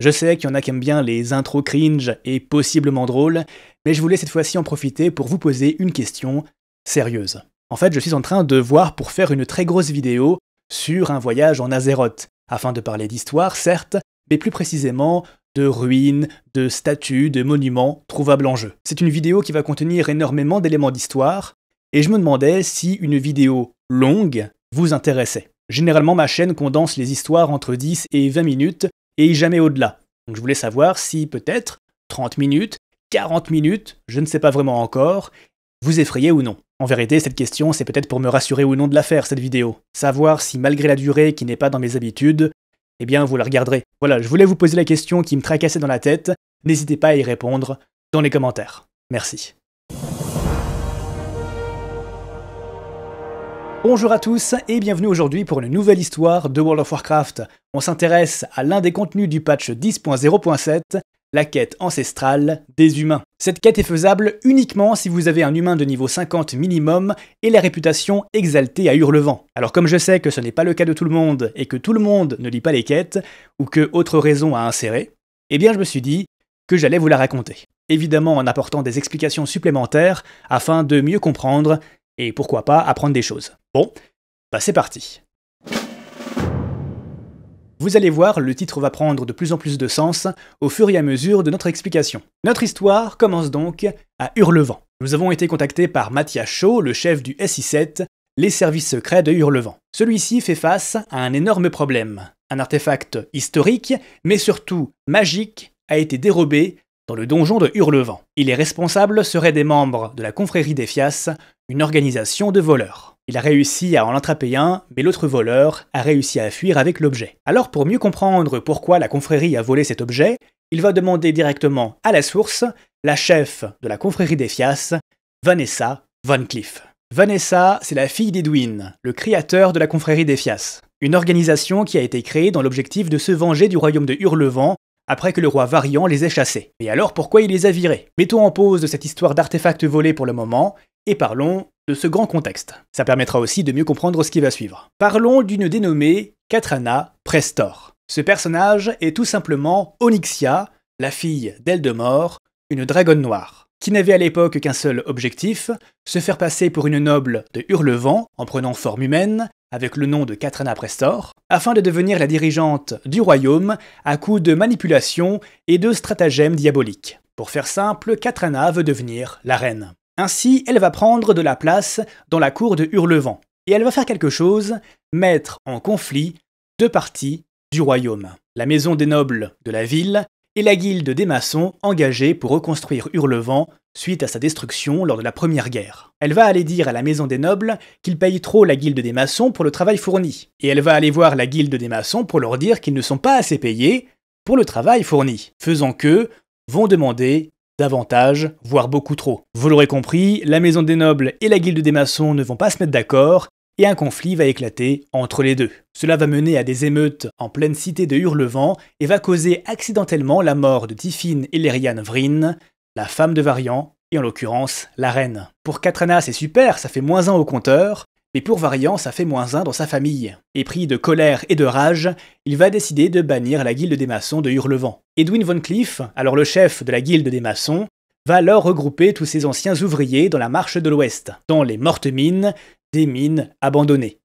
Je sais qu'il y en a qui aiment bien les intros cringe et possiblement drôles, mais je voulais cette fois-ci en profiter pour vous poser une question sérieuse. En fait, je suis en train de voir pour faire une très grosse vidéo sur un voyage en Azeroth, afin de parler d'histoire, certes, mais plus précisément de ruines, de statues, de monuments trouvables en jeu. C'est une vidéo qui va contenir énormément d'éléments d'histoire, et je me demandais si une vidéo longue vous intéressait. Généralement, ma chaîne condense les histoires entre 10 et 20 minutes, et jamais au-delà. Donc je voulais savoir si peut-être 30 minutes, 40 minutes, je ne sais pas vraiment encore, vous effrayez ou non. En vérité, cette question, c'est peut-être pour me rassurer ou non de la faire, cette vidéo. Savoir si, malgré la durée qui n'est pas dans mes habitudes, eh bien, vous la regarderez. Voilà, je voulais vous poser la question qui me tracassait dans la tête. N'hésitez pas à y répondre dans les commentaires. Merci. Bonjour à tous et bienvenue aujourd'hui pour une nouvelle histoire de World of Warcraft. On s'intéresse à l'un des contenus du patch 10.0.7, la quête ancestrale des humains. Cette quête est faisable uniquement si vous avez un humain de niveau 50 minimum et la réputation exaltée à hurlevent. Alors comme je sais que ce n'est pas le cas de tout le monde et que tout le monde ne lit pas les quêtes, ou que autre raison à insérer, eh bien je me suis dit que j'allais vous la raconter. Évidemment en apportant des explications supplémentaires afin de mieux comprendre et pourquoi pas apprendre des choses. Bon, bah c'est parti. Vous allez voir, le titre va prendre de plus en plus de sens au fur et à mesure de notre explication. Notre histoire commence donc à Hurlevent. Nous avons été contactés par Mathias Shaw, le chef du SI7, les services secrets de Hurlevent. Celui-ci fait face à un énorme problème. Un artefact historique, mais surtout magique, a été dérobé dans le donjon de Hurlevent. Il est responsable, serait des membres de la confrérie des Fias, une organisation de voleurs. Il a réussi à en attraper un, mais l'autre voleur a réussi à fuir avec l'objet. Alors pour mieux comprendre pourquoi la confrérie a volé cet objet, il va demander directement à la source, la chef de la confrérie des Fias, Vanessa Van Cliff. Vanessa, c'est la fille d'Edwin, le créateur de la confrérie des Fias, une organisation qui a été créée dans l'objectif de se venger du royaume de Hurlevent après que le roi Varian les ait chassés. Et alors pourquoi il les a virés Mettons en pause de cette histoire d'artefacts volés pour le moment, et parlons de ce grand contexte. Ça permettra aussi de mieux comprendre ce qui va suivre. Parlons d'une dénommée Katrana Prestor. Ce personnage est tout simplement Onyxia, la fille d'Eldemort, une dragonne noire qui n'avait à l'époque qu'un seul objectif, se faire passer pour une noble de Hurlevent en prenant forme humaine, avec le nom de Katrana Prestor, afin de devenir la dirigeante du royaume à coups de manipulation et de stratagèmes diaboliques. Pour faire simple, Katrana veut devenir la reine. Ainsi, elle va prendre de la place dans la cour de Hurlevent, et elle va faire quelque chose, mettre en conflit deux parties du royaume. La maison des nobles de la ville et la guilde des maçons engagée pour reconstruire Hurlevent suite à sa destruction lors de la Première Guerre. Elle va aller dire à la Maison des Nobles qu'ils payent trop la guilde des maçons pour le travail fourni, et elle va aller voir la guilde des maçons pour leur dire qu'ils ne sont pas assez payés pour le travail fourni, faisant qu'eux vont demander davantage, voire beaucoup trop. Vous l'aurez compris, la Maison des Nobles et la Guilde des Maçons ne vont pas se mettre d'accord, et un conflit va éclater entre les deux. Cela va mener à des émeutes en pleine cité de Hurlevent et va causer accidentellement la mort de Tiffin Lerian Vryn, la femme de Varian, et en l'occurrence la reine. Pour Katrana c'est super, ça fait moins un au compteur, mais pour Varian, ça fait moins un dans sa famille. pris de colère et de rage, il va décider de bannir la guilde des maçons de Hurlevent. Edwin von Cliff, alors le chef de la guilde des maçons, va alors regrouper tous ses anciens ouvriers dans la Marche de l'Ouest. Dans les Mortes Mines, des mines abandonnées,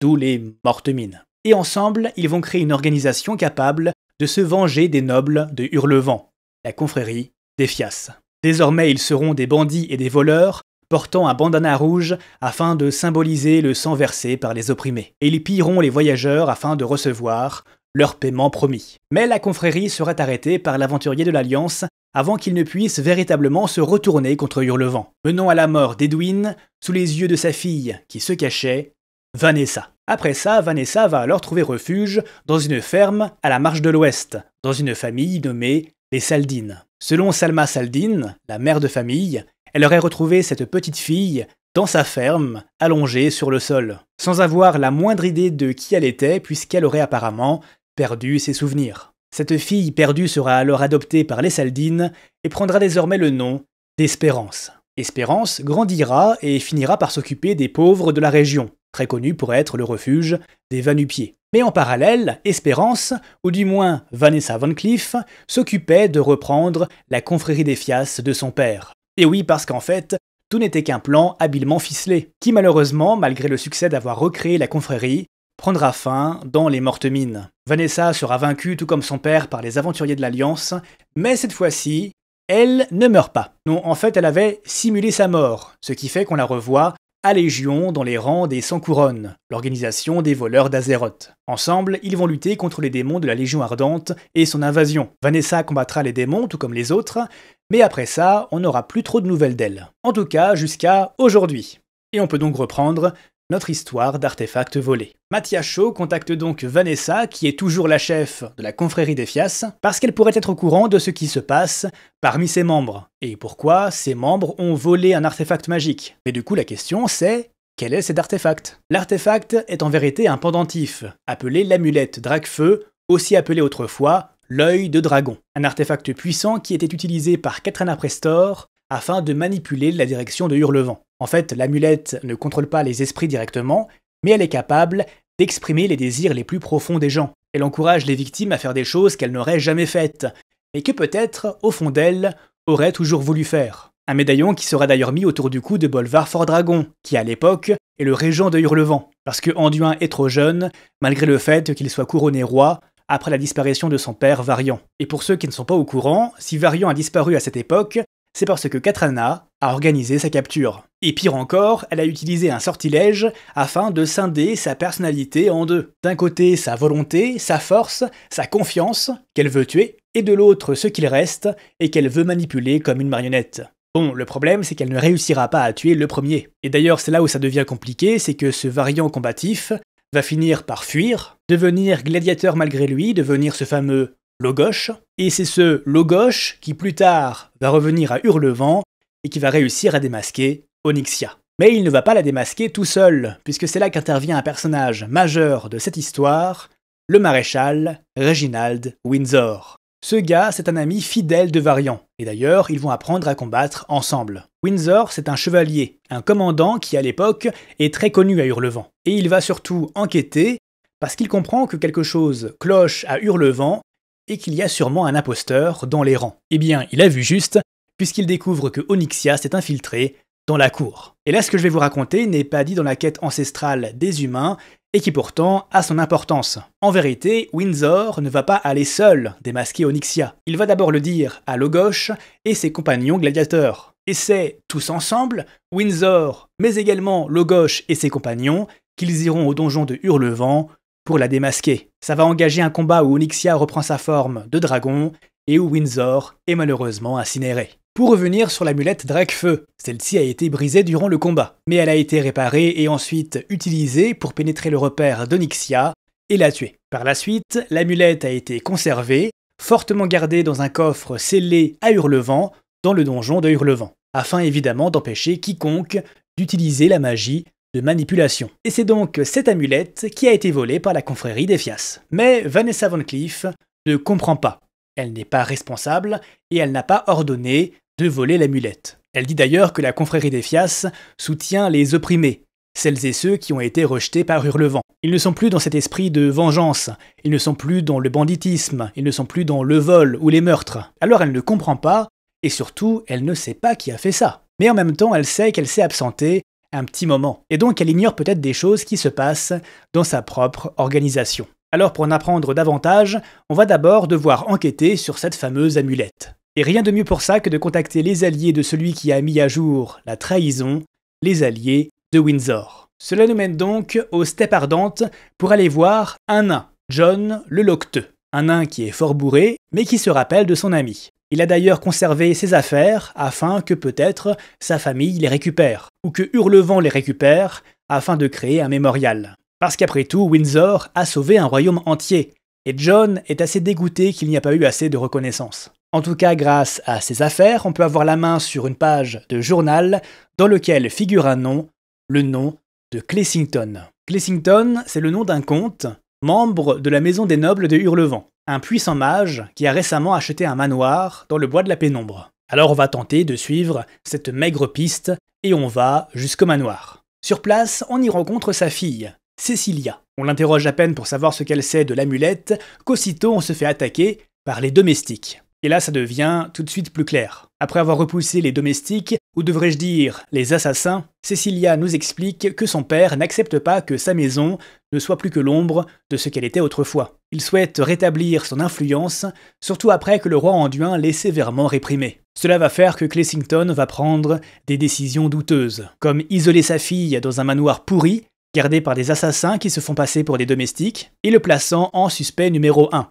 d'où les mortes mines. Et ensemble, ils vont créer une organisation capable de se venger des nobles de Hurlevent, la confrérie des Fias. Désormais, ils seront des bandits et des voleurs, portant un bandana rouge afin de symboliser le sang versé par les opprimés. Et ils pilleront les voyageurs afin de recevoir leur paiement promis. Mais la confrérie sera arrêtée par l'aventurier de l'Alliance avant qu'il ne puisse véritablement se retourner contre Hurlevent, menant à la mort d'Edwin sous les yeux de sa fille, qui se cachait, Vanessa. Après ça, Vanessa va alors trouver refuge dans une ferme à la marche de l'Ouest, dans une famille nommée les Saldines. Selon Salma Saldine, la mère de famille, elle aurait retrouvé cette petite fille dans sa ferme, allongée sur le sol, sans avoir la moindre idée de qui elle était puisqu'elle aurait apparemment perdu ses souvenirs. Cette fille perdue sera alors adoptée par les Saldines et prendra désormais le nom d'Espérance. Espérance grandira et finira par s'occuper des pauvres de la région, très connue pour être le refuge des Vanupiers. Mais en parallèle, Espérance, ou du moins Vanessa Van s'occupait de reprendre la confrérie des Fias de son père. Et oui, parce qu'en fait, tout n'était qu'un plan habilement ficelé, qui malheureusement, malgré le succès d'avoir recréé la confrérie, prendra fin dans les mortes mines. Vanessa sera vaincue tout comme son père par les aventuriers de l'Alliance, mais cette fois-ci, elle ne meurt pas. Non, en fait, elle avait simulé sa mort, ce qui fait qu'on la revoit à Légion dans les rangs des Sans Couronnes, l'organisation des voleurs d'Azeroth. Ensemble, ils vont lutter contre les démons de la Légion Ardente et son invasion. Vanessa combattra les démons tout comme les autres, mais après ça, on n'aura plus trop de nouvelles d'elle. En tout cas, jusqu'à aujourd'hui. Et on peut donc reprendre notre histoire d'artefacts volés. Mathias Shaw contacte donc Vanessa, qui est toujours la chef de la confrérie des Fias, parce qu'elle pourrait être au courant de ce qui se passe parmi ses membres, et pourquoi ses membres ont volé un artefact magique. Mais du coup la question c'est, quel est cet artefact L'artefact est en vérité un pendentif, appelé l'amulette Dragfeu, aussi appelé autrefois l'œil de dragon, un artefact puissant qui était utilisé par Katrina Prestor afin de manipuler la direction de Hurlevent. En fait, l'amulette ne contrôle pas les esprits directement, mais elle est capable d'exprimer les désirs les plus profonds des gens. Elle encourage les victimes à faire des choses qu'elles n'auraient jamais faites, et que peut-être, au fond d'elles, auraient toujours voulu faire. Un médaillon qui sera d'ailleurs mis autour du cou de Bolvar Fordragon, qui à l'époque est le régent de Hurlevent, parce que Anduin est trop jeune, malgré le fait qu'il soit couronné roi après la disparition de son père Varian. Et pour ceux qui ne sont pas au courant, si Varian a disparu à cette époque, c'est parce que Katrana a organisé sa capture. Et pire encore, elle a utilisé un sortilège afin de scinder sa personnalité en deux. D'un côté, sa volonté, sa force, sa confiance, qu'elle veut tuer, et de l'autre, ce qu'il reste, et qu'elle veut manipuler comme une marionnette. Bon, le problème, c'est qu'elle ne réussira pas à tuer le premier. Et d'ailleurs, c'est là où ça devient compliqué, c'est que ce variant combatif va finir par fuir, devenir gladiateur malgré lui, devenir ce fameux Logoche, et c'est ce gauche qui plus tard va revenir à Hurlevent et qui va réussir à démasquer Onyxia. Mais il ne va pas la démasquer tout seul, puisque c'est là qu'intervient un personnage majeur de cette histoire, le maréchal Reginald Windsor. Ce gars, c'est un ami fidèle de Varian, et d'ailleurs, ils vont apprendre à combattre ensemble. Windsor, c'est un chevalier, un commandant qui, à l'époque, est très connu à Hurlevent. Et il va surtout enquêter, parce qu'il comprend que quelque chose cloche à Hurlevent, et qu'il y a sûrement un imposteur dans les rangs. Eh bien, il a vu juste, puisqu'il découvre que Onyxia s'est infiltrée dans la cour. Et là, ce que je vais vous raconter n'est pas dit dans la quête ancestrale des humains, et qui pourtant a son importance. En vérité, Windsor ne va pas aller seul démasquer Onyxia. Il va d'abord le dire à Logosh et ses compagnons gladiateurs. Et c'est tous ensemble, Windsor, mais également Logosh et ses compagnons, qu'ils iront au donjon de Hurlevent pour la démasquer. Ça va engager un combat où Onyxia reprend sa forme de dragon et où Windsor est malheureusement incinéré. Pour revenir sur l'amulette Drake-Feu, celle-ci a été brisée durant le combat, mais elle a été réparée et ensuite utilisée pour pénétrer le repère d'Onyxia et la tuer. Par la suite, l'amulette a été conservée, fortement gardée dans un coffre scellé à Hurlevent, dans le donjon de Hurlevent, afin évidemment d'empêcher quiconque d'utiliser la magie manipulation. Et c'est donc cette amulette qui a été volée par la confrérie des Fias. Mais Vanessa Van Cleef ne comprend pas. Elle n'est pas responsable et elle n'a pas ordonné de voler l'amulette. Elle dit d'ailleurs que la confrérie des Fias soutient les opprimés, celles et ceux qui ont été rejetés par Hurlevent. Ils ne sont plus dans cet esprit de vengeance, ils ne sont plus dans le banditisme, ils ne sont plus dans le vol ou les meurtres. Alors elle ne comprend pas, et surtout, elle ne sait pas qui a fait ça. Mais en même temps, elle sait qu'elle s'est absentée un petit moment, et donc elle ignore peut-être des choses qui se passent dans sa propre organisation. Alors pour en apprendre davantage, on va d'abord devoir enquêter sur cette fameuse amulette. Et rien de mieux pour ça que de contacter les alliés de celui qui a mis à jour la trahison, les alliés de Windsor. Cela nous mène donc au Step ardentes pour aller voir un nain, John le Locteux. Un nain qui est fort bourré, mais qui se rappelle de son ami. Il a d'ailleurs conservé ses affaires afin que peut-être sa famille les récupère, ou que Hurlevent les récupère afin de créer un mémorial. Parce qu'après tout, Windsor a sauvé un royaume entier, et John est assez dégoûté qu'il n'y a pas eu assez de reconnaissance. En tout cas, grâce à ses affaires, on peut avoir la main sur une page de journal dans lequel figure un nom, le nom de Clessington. Clessington, c'est le nom d'un comte membre de la Maison des Nobles de Hurlevent, un puissant mage qui a récemment acheté un manoir dans le bois de la pénombre. Alors on va tenter de suivre cette maigre piste et on va jusqu'au manoir. Sur place, on y rencontre sa fille, Cécilia. On l'interroge à peine pour savoir ce qu'elle sait de l'amulette, qu'aussitôt on se fait attaquer par les domestiques. Et là, ça devient tout de suite plus clair. Après avoir repoussé les domestiques, ou devrais-je dire les assassins, Cecilia nous explique que son père n'accepte pas que sa maison ne soit plus que l'ombre de ce qu'elle était autrefois. Il souhaite rétablir son influence, surtout après que le roi Anduin l'ait sévèrement réprimé. Cela va faire que Clessington va prendre des décisions douteuses, comme isoler sa fille dans un manoir pourri, gardé par des assassins qui se font passer pour des domestiques, et le plaçant en suspect numéro 1.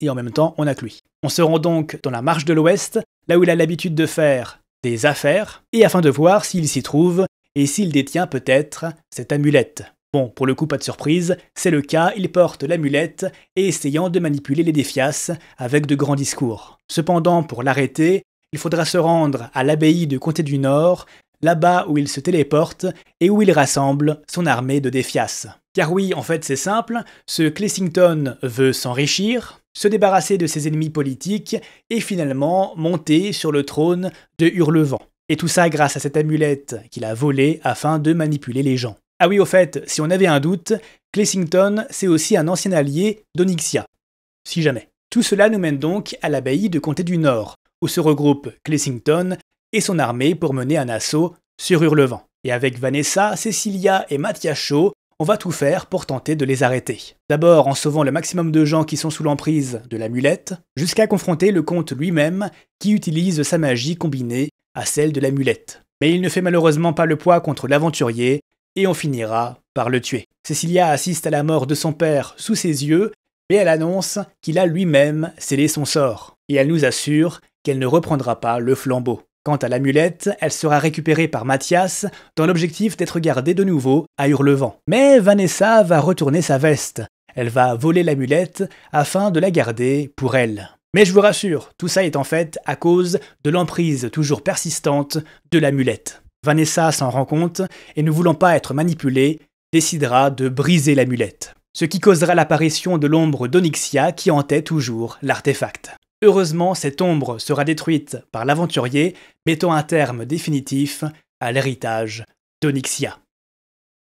Et en même temps, on a que lui. On se rend donc dans la marche de l'Ouest, là où il a l'habitude de faire des affaires, et afin de voir s'il s'y trouve et s'il détient peut-être cette amulette. Bon, pour le coup, pas de surprise, c'est le cas, il porte l'amulette et essayant de manipuler les défias avec de grands discours. Cependant, pour l'arrêter, il faudra se rendre à l'abbaye du Comté du Nord, là-bas où il se téléporte et où il rassemble son armée de défias. Car oui, en fait, c'est simple, ce Clessington veut s'enrichir, se débarrasser de ses ennemis politiques et finalement monter sur le trône de Hurlevent. Et tout ça grâce à cette amulette qu'il a volée afin de manipuler les gens. Ah oui, au fait, si on avait un doute, Clessington, c'est aussi un ancien allié d'Onyxia. Si jamais. Tout cela nous mène donc à l'abbaye de Comté du Nord, où se regroupe Clessington et son armée pour mener un assaut sur Hurlevent. Et avec Vanessa, Cecilia et Mathias Shaw, on va tout faire pour tenter de les arrêter. D'abord en sauvant le maximum de gens qui sont sous l'emprise de l'amulette, jusqu'à confronter le comte lui-même qui utilise sa magie combinée à celle de l'amulette. Mais il ne fait malheureusement pas le poids contre l'aventurier et on finira par le tuer. Cecilia assiste à la mort de son père sous ses yeux, mais elle annonce qu'il a lui-même scellé son sort, et elle nous assure qu'elle ne reprendra pas le flambeau. Quant à l'amulette, elle sera récupérée par Mathias dans l'objectif d'être gardée de nouveau à Hurlevent. Mais Vanessa va retourner sa veste. Elle va voler l'amulette afin de la garder pour elle. Mais je vous rassure, tout ça est en fait à cause de l'emprise toujours persistante de l'amulette. Vanessa s'en rend compte et ne voulant pas être manipulée, décidera de briser l'amulette. Ce qui causera l'apparition de l'ombre d'Onyxia qui hantait toujours l'artefact. Heureusement, cette ombre sera détruite par l'aventurier, mettant un terme définitif à l'héritage d'Onyxia.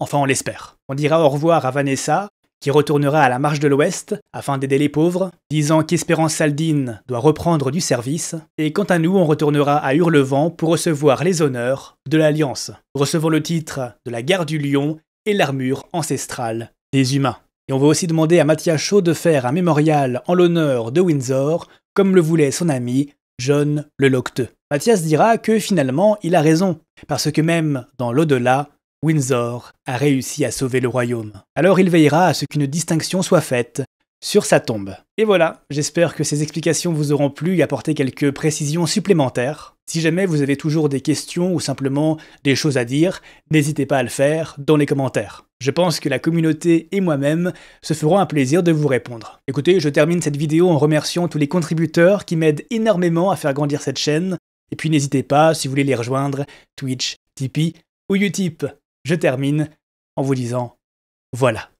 Enfin, on l'espère. On dira au revoir à Vanessa, qui retournera à la marche de l'Ouest afin d'aider les pauvres, disant qu'Espérance Saldine doit reprendre du service, et quant à nous, on retournera à Hurlevent pour recevoir les honneurs de l'Alliance, recevant le titre de la Garde du Lion et l'armure ancestrale des humains. Et on va aussi demander à Mathias Shaw de faire un mémorial en l'honneur de Windsor comme le voulait son ami John le Locteux. Mathias dira que finalement il a raison, parce que même dans l'au-delà, Windsor a réussi à sauver le royaume. Alors il veillera à ce qu'une distinction soit faite sur sa tombe. Et voilà, j'espère que ces explications vous auront plu et apporté quelques précisions supplémentaires. Si jamais vous avez toujours des questions ou simplement des choses à dire, n'hésitez pas à le faire dans les commentaires. Je pense que la communauté et moi-même se feront un plaisir de vous répondre. Écoutez, je termine cette vidéo en remerciant tous les contributeurs qui m'aident énormément à faire grandir cette chaîne. Et puis n'hésitez pas, si vous voulez les rejoindre, Twitch, Tipeee ou Utip. Je termine en vous disant voilà.